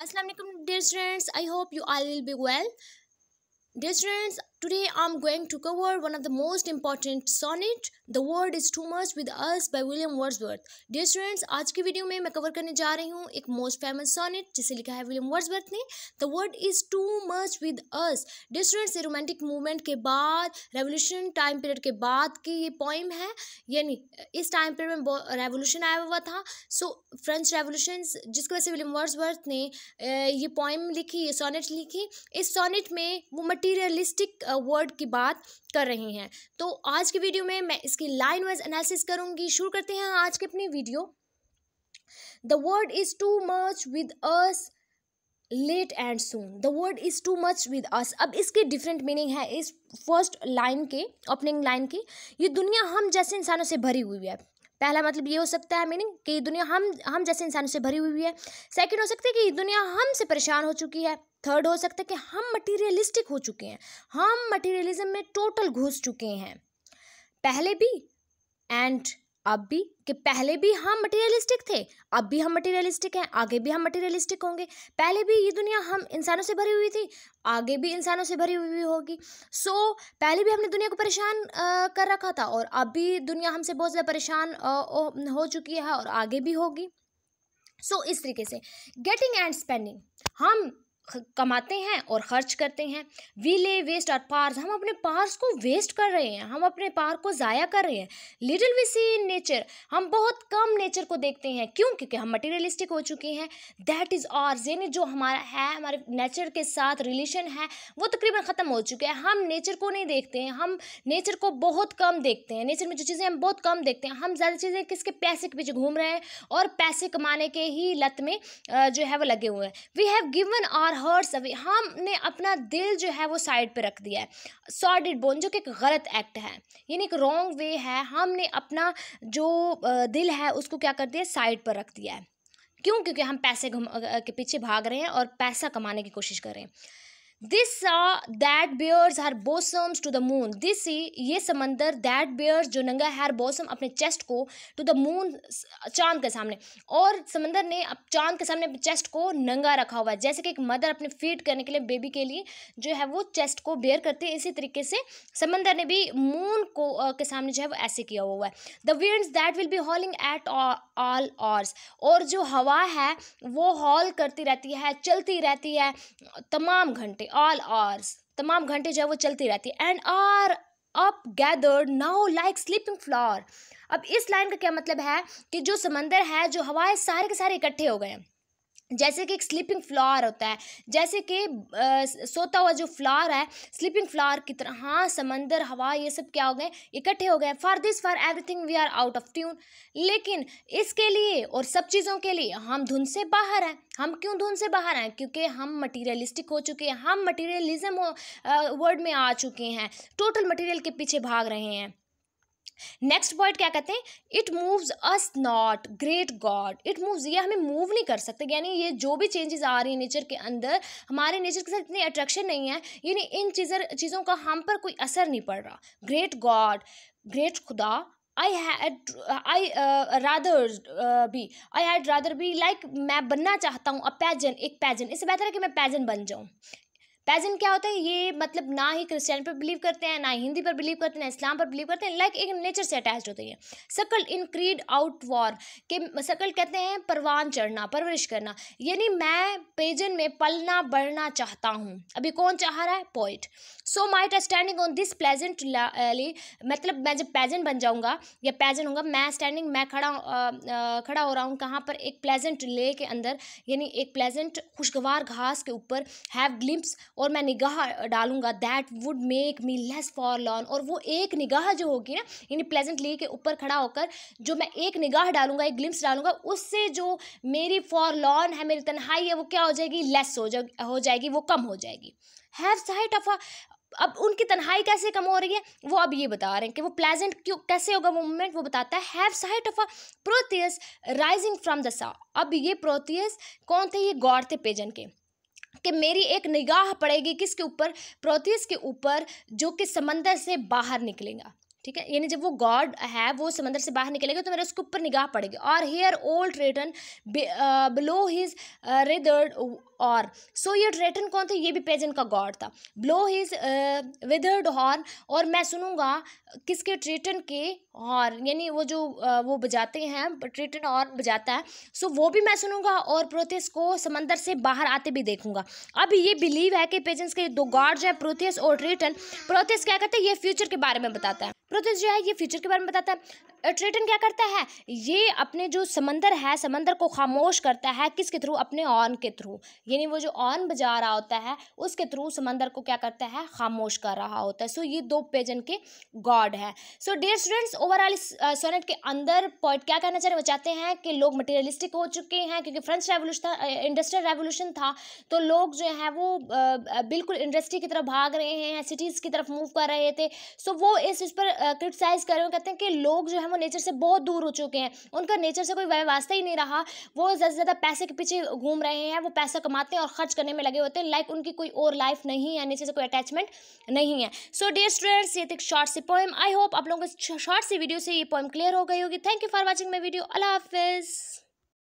Assalamualaikum, dear students I hope you all will be well dear students Today I'm going to cover one of the most important sonnet The World is Too Much with Us by William Wordsworth. Dear students, आज की video में मैं cover करने जा रही हूँ एक most famous sonnet जिसे लिखा है विलियम वर्ड्सवर्थ ने the world is too much with us dear students ये रोमांटिक मूवमेंट के बाद रेवोल्यूशन टाइम पीरियड के बाद की ये पॉइम है यानी इस टाइम पीरियड में रेवोल्यूशन आया हुआ था सो फ्रेंच रेवोल्यूशन जिसकी वजह से विलियम वर्ड्सवर्थ ने ये पॉइम लिखी ये सोनेट लिखी इस सोनेट में वो मटीरियलिस्टिक वर्ड की बात कर रहे हैं तो आज की वीडियो में मैं इसकी लाइन वाइज एनालिसिस करूंगी शुरू करते हैं आज की अपनी video the world is too much with us late and soon the world is too much with us अब इसके डिफरेंट मीनिंग है इस फर्स्ट लाइन के ओपनिंग लाइन की ये दुनिया हम जैसे इंसानों से भरी हुई है पहला मतलब ये हो सकता है मीनिंग कि दुनिया हम हम जैसे इंसानों से भरी हुई है सेकंड हो सकता है कि दुनिया दुनिया हमसे परेशान हो चुकी है थर्ड हो सकता है कि हम मटेरियलिस्टिक हो चुके हैं हम मटेरियलिज्म में टोटल घुस चुके हैं पहले भी एंड अब भी कि पहले भी हम मटेरियलिस्टिक थे अब भी हम मटेरियलिस्टिक हैं आगे भी हम मटेरियलिस्टिक होंगे पहले भी ये दुनिया हम इंसानों से भरी हुई थी आगे भी इंसानों से भरी हुई होगी सो so, पहले भी हमने दुनिया को परेशान कर रखा था और अब भी दुनिया हमसे बहुत ज़्यादा परेशान हो चुकी है और आगे भी होगी सो so, इस तरीके से गेटिंग एंड स्पेंडिंग हम कमाते हैं और ख़र्च करते हैं वी ले वेस्ट आर पार्स हम अपने पार्स को वेस्ट कर रहे हैं हम अपने पार को ज़ाया कर रहे हैं little we see in nature हम बहुत कम नेचर को देखते हैं क्यों क्योंकि हम मटेरियलिस्टिक हो चुके हैं दैट इज़ आर्स यानी जो हमारा है हमारे नेचर के साथ रिलेशन है वो तकरीबन ख़त्म हो चुके हैं हम नेचर को नहीं देखते हैं हम नेचर को बहुत कम देखते हैं नेचर में जो चीज़ें हम बहुत कम देखते हैं हम ज़्यादा चीज़ें किसके पैसे के पीछे घूम रहे हैं और पैसे कमाने के ही लत में जो है वो लगे हुए हैं we have given our hearts away हमने अपना दिल जो है वो साइड पे रख दिया है सॉडिड बोन जो कि एक गलत एक्ट है यानी एक रॉन्ग वे है हमने अपना जो दिल है उसको क्या कर दिया साइड पर रख दिया है क्यों क्योंकि हम पैसे घुमा के पीछे भाग रहे हैं और पैसा कमाने की कोशिश कर रहे हैं this sea that bares her bosom to the moon this ये समंदर दैट बियर्स जो नंगा हर बोसम अपने चेस्ट को टू द मून चांद के सामने और समंदर ने अब चांद के सामने अपने चेस्ट को नंगा रखा हुआ है जैसे कि एक मदर अपने फीड करने के लिए बेबी के लिए जो है वो चेस्ट को बेयर करते हैं इसी तरीके से समंदर ने भी मून को आ, के सामने जो है वो ऐसे किया हुआ है the winds that will be howling at all hours और जो हवा है वो हॉल करती रहती है चलती रहती है तमाम घंटे ऑल आवर्स तमाम घंटे जो है वो चलती रहती है and are up gathered now like sleeping flower अब इस लाइन का क्या मतलब है कि जो समंदर है जो हवाएं सारे के सारे इकट्ठे हो गए हैं जैसे कि एक स्लीपिंग फ्लावर होता है जैसे कि सोता हुआ जो फ्लावर है स्लीपिंग फ्लावर की तरह हाँ समंदर हवा ये सब क्या हो गए इकट्ठे हो गए for this for everything we are out of tune लेकिन इसके लिए और सब चीज़ों के लिए हम धुन से बाहर हैं हम क्यों धुन से बाहर हैं क्योंकि हम मटीरियलिस्टिक हो चुके हैं हम मटीरियलिज्म वर्ड में आ चुके हैं टोटल मटीरियल के पीछे भाग रहे हैं नेक्स्ट पॉइंट क्या कहते हैं it moves us not great god it moves ये हमें मूव नहीं कर सकते यानी ये जो भी चेंजेस आ रही है नेचर के अंदर हमारे नेचर के साथ इतनी अट्रैक्शन नहीं है यानी इन चीज़ चीज़ों का हम पर कोई असर नहीं पड़ रहा ग्रेट गॉड ग्रेट खुदा I had I rather be I had rather भी लाइक मैं बनना चाहता हूँ अ पैजन एक पैजन इससे बेहतर है कि मैं पैजन बन जाऊँ पैजन क्या होता है ये मतलब ना ही क्रिश्चियन पर बिलीव करते हैं ना हिंदी पर बिलीव करते हैं ना इस्लाम पर बिलीव करते हैं लाइक एक नेचर से अटैच होते हैं सकल इन क्रीड आउट वॉर के सकल कहते हैं परवान चढ़ना परवरिश करना यानी मैं पेजन में पलना बढ़ना चाहता हूँ अभी कौन चाह रहा है poet so might standing on this pleasant मतलब मैं जब पैजन बन जाऊँगा या पैजन होगा मैं स्टैंडिंग मैं खड़ा आ, uh, आ, uh, खड़ा हो रहा हूँ कहाँ पर एक प्लेजेंट ले के अंदर यानी एक प्लेजेंट खुशगवार घास के ऊपर हैव ग्लिम्प्स और मैं निगाह डालूंगा that would make me less forlorn और वो एक निगाह जो होगी ना यानी प्लेजेंट ली के ऊपर खड़ा होकर जो मैं एक निगाह डालूंगा एक ग्लिम्स डालूंगा उससे जो मेरी फॉर लॉन है मेरी तन्हाई है वो क्या हो जाएगी लेस हो जा हो जाएगी वो कम हो जाएगी हैव साइट ऑफ अब उनकी तनहाई कैसे कम हो रही है वो अब ये बता रहे हैं कि वो प्लेजेंट क्यों कैसे होगा वो मोमेंट वो बताता है have sight of a Proteus rising from the sea अब ये प्रोथियस कौन थे ये गौर थे पेजन के कि मेरी एक निगाह पड़ेगी किसके ऊपर प्रोथियस के ऊपर जो कि समंदर से बाहर निकलेगा ठीक है यानी जब वो गॉड है वो समंदर से बाहर निकलेगा तो मेरा उसके ऊपर निगाह पड़ेगी और hear old Triton blow his wreathed और सो ये ट्रेटन कौन थे ये भी पेजन का गॉड था ब्लो हिज विदर्ड हॉर्न और मैं सुनूंगा किसके ट्रेटन के हॉर्न यानी वो जो uh, वो बजाते हैं ट्रेटन हॉर्न बजाता है सो so, वो भी मैं सुनूंगा और प्रोथेस को समंदर से बाहर आते भी देखूंगा अब ये बिलीव है कि पेजेंस के दो गॉड्स हैं प्रोथियस और ट्रेटन प्रोथेस क्या कहते हैं ये फ्यूचर के बारे में बताता है प्रोसेस जो है ये फ्यूचर के बारे में बताता है ट्रेटन क्या करता है ये अपने जो समंदर है समंदर को खामोश करता है किसके थ्रू अपने ऑन के थ्रू यानी वो जो ऑन बजा रहा होता है उसके थ्रू समंदर को क्या करता है खामोश कर रहा होता है सो ये दो पेजन के गॉड है सो डियर स्टूडेंट्स ओवरऑल इस सोनेट के अंदर पॉइंट क्या कहना चाह रहे चाहते हैं कि लोग मटेरियलिस्टिक हो चुके हैं क्योंकि फ्रेंच रेवोल्यूशन इंडस्ट्रियल रेवोल्यूशन था तो लोग जो है वो बिल्कुल इंडस्ट्री की तरफ भाग रहे हैं सिटीज़ की तरफ मूव कर रहे थे सो वो इस पर क्रिटिसाइज कर रहे हैं कहते हैं कि लोग जो है वो नेचर से बहुत दूर हो चुके हैं उनका नेचर से कोई वास्ता ही नहीं रहा वो ज़्यादा ज़्यादा पैसे के पीछे घूम रहे हैं वो पैसा कमाते हैं और खर्च करने में लगे होते हैं लाइक उनकी कोई और लाइफ नहीं है नेचर से कोई अटैचमेंट नहीं है सो डियर स्टूडेंट्स ये थी शॉर्ट सी पोएम आई होप आप लोगों को शॉर्ट सी वीडियो से ये पोएम क्लियर हो गई होगी thank you for watching my video अला हाफिज़